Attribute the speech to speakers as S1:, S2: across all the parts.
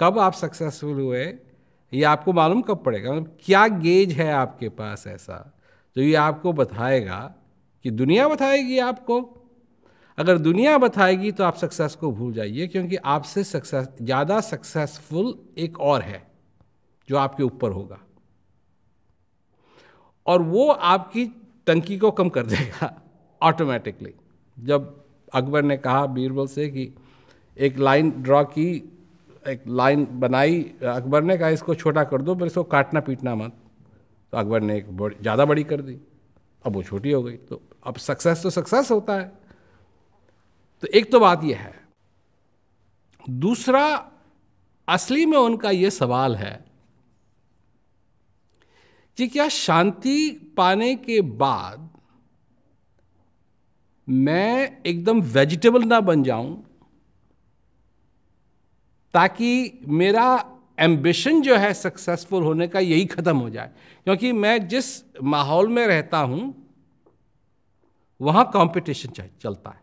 S1: कब आप सक्सेसफुल हुए ये आपको मालूम कब पड़ेगा मतलब क्या गेज है आपके पास ऐसा जो ये आपको बताएगा कि दुनिया बताएगी आपको अगर दुनिया बताएगी तो आप सक्सेस को भूल जाइए क्योंकि आपसे सक्सेस ज़्यादा सक्सेसफुल एक और है जो आपके ऊपर होगा और वो आपकी टंकी को कम कर देगा ऑटोमेटिकली जब अकबर ने कहा बीरबल से कि एक लाइन ड्रॉ की एक लाइन बनाई अकबर ने कहा इसको छोटा कर दो पर इसको काटना पीटना मत तो अकबर ने एक बड़, ज़्यादा बड़ी कर दी अब वो छोटी हो गई तो अब सक्सेस तो सक्सेस होता है तो एक तो बात यह है दूसरा असली में उनका यह सवाल है कि क्या शांति पाने के बाद मैं एकदम वेजिटेबल ना बन जाऊं ताकि मेरा एम्बिशन जो है सक्सेसफुल होने का यही ख़त्म हो जाए क्योंकि मैं जिस माहौल में रहता हूँ वहाँ कंपटीशन चलता है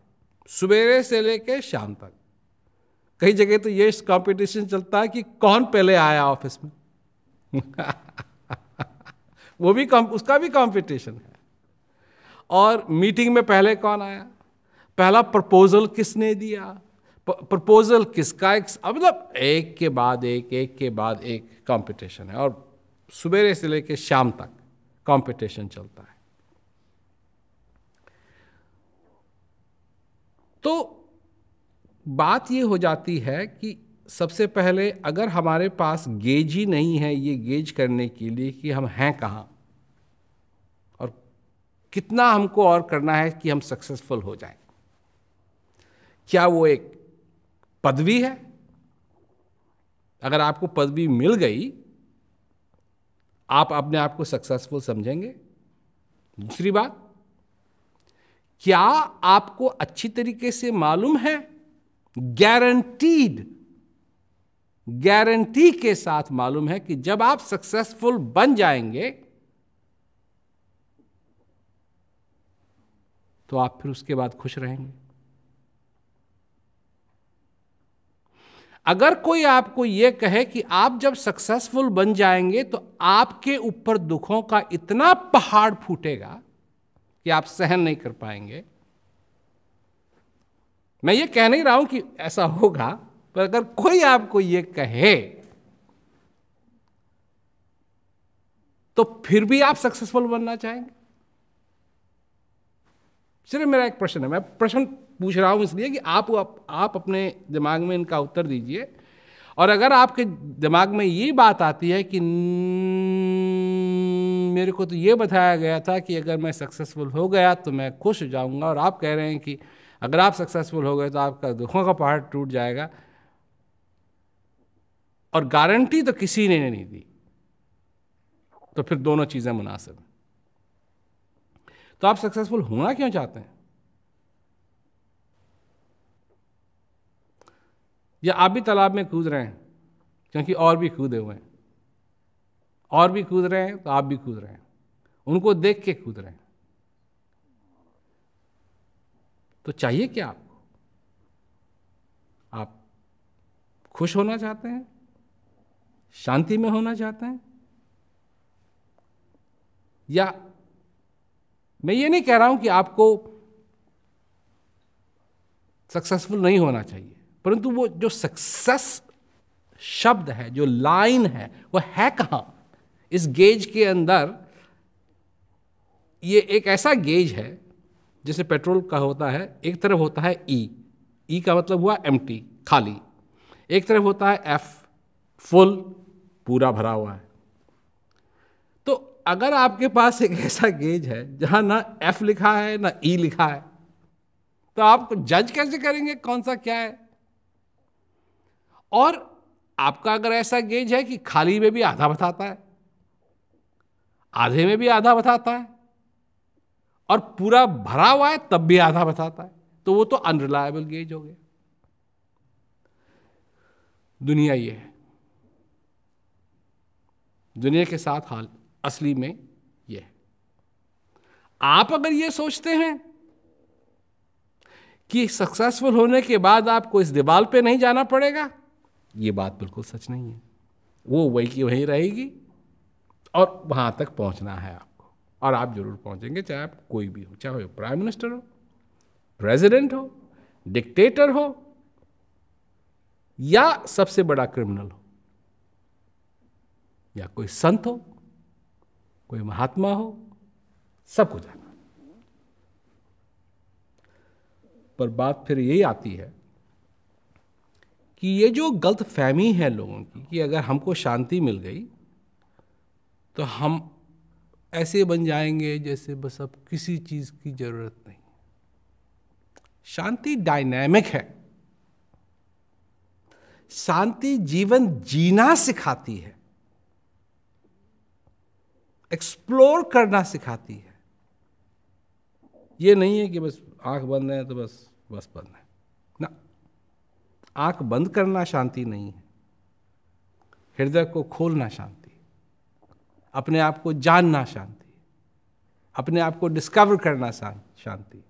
S1: सवेरे से लेके शाम तक कई जगह तो ये कंपटीशन चलता है कि कौन पहले आया ऑफिस में वो भी उसका भी कंपटीशन है और मीटिंग में पहले कौन आया पहला प्रपोजल किसने दिया प्रपोजल किसका एक मतलब एक के बाद एक एक के बाद एक कंपटीशन है और सवेरे से लेकर शाम तक कंपटीशन चलता है तो बात ये हो जाती है कि सबसे पहले अगर हमारे पास गेज ही नहीं है ये गेज करने के लिए कि हम हैं कहाँ और कितना हमको और करना है कि हम सक्सेसफुल हो जाएं क्या वो एक पदवी है अगर आपको पदवी मिल गई आप अपने आप को सक्सेसफुल समझेंगे दूसरी बात क्या आपको अच्छी तरीके से मालूम है गारंटीड गारंटी के साथ मालूम है कि जब आप सक्सेसफुल बन जाएंगे तो आप फिर उसके बाद खुश रहेंगे अगर कोई आपको ये कहे कि आप जब सक्सेसफुल बन जाएंगे तो आपके ऊपर दुखों का इतना पहाड़ फूटेगा कि आप सहन नहीं कर पाएंगे मैं ये कह नहीं रहा हूं कि ऐसा होगा पर अगर कोई आपको ये कहे तो फिर भी आप सक्सेसफुल बनना चाहेंगे सिर्फ मेरा एक प्रश्न है मैं प्रश्न पूछ रहा हूँ इसलिए कि आप आप अपने दिमाग में इनका उत्तर दीजिए और अगर आपके दिमाग में ये बात आती है कि मेरे को तो ये बताया गया था कि अगर मैं सक्सेसफुल हो गया तो मैं खुश हो जाऊँगा और आप कह रहे हैं कि अगर आप सक्सेसफुल हो गए तो आपका दुखों का पहाड़ टूट जाएगा और गारंटी तो किसी ने नहीं दी तो फिर दोनों चीज़ें मुनासिब तो आप सक्सेसफुल होना क्यों चाहते हैं या आप भी तालाब में कूद रहे हैं क्योंकि और भी कूदे हुए हैं और भी कूद रहे हैं तो आप भी कूद रहे हैं उनको देख के कूद रहे हैं तो चाहिए क्या आपको आप खुश होना चाहते हैं शांति में होना चाहते हैं या मैं ये नहीं कह रहा हूं कि आपको सक्सेसफुल नहीं होना चाहिए परंतु वो जो सक्सेस शब्द है जो लाइन है वो है कहाँ इस गेज के अंदर ये एक ऐसा गेज है जैसे पेट्रोल का होता है एक तरफ होता है ई e. ई e का मतलब हुआ एम खाली एक तरफ होता है एफ फुल पूरा भरा हुआ है अगर आपके पास एक ऐसा गेज है जहां ना एफ लिखा है ना ई e लिखा है तो आप जज कैसे करेंगे कौन सा क्या है और आपका अगर ऐसा गेज है कि खाली में भी आधा बताता है आधे में भी आधा बताता है और पूरा भरा हुआ है तब भी आधा बताता है तो वो तो अनरिलायबल गेज हो गया दुनिया ये है दुनिया के साथ हाल असली में यह आप अगर ये सोचते हैं कि सक्सेसफुल होने के बाद आपको इस दीवार पे नहीं जाना पड़ेगा ये बात बिल्कुल सच नहीं है वो वही की वहीं रहेगी और वहां तक पहुंचना है आपको और आप जरूर पहुंचेंगे चाहे आप कोई भी हो चाहे प्राइम मिनिस्टर हो प्रेसिडेंट हो डिक्टेटर हो या सबसे बड़ा क्रिमिनल हो या कोई संत हो कोई महात्मा हो सबको जाना पर बात फिर यही आती है कि ये जो गलत फहमी है लोगों की कि अगर हमको शांति मिल गई तो हम ऐसे बन जाएंगे जैसे बस अब किसी चीज़ की ज़रूरत नहीं शांति डायनेमिक है शांति जीवन जीना सिखाती है एक्सप्लोर करना सिखाती है ये नहीं है कि बस आंख बंद है तो बस बस बंद है ना आंख बंद करना शांति नहीं है हृदय को खोलना शांति अपने आप को जानना शांति अपने आप को डिस्कवर करना शांति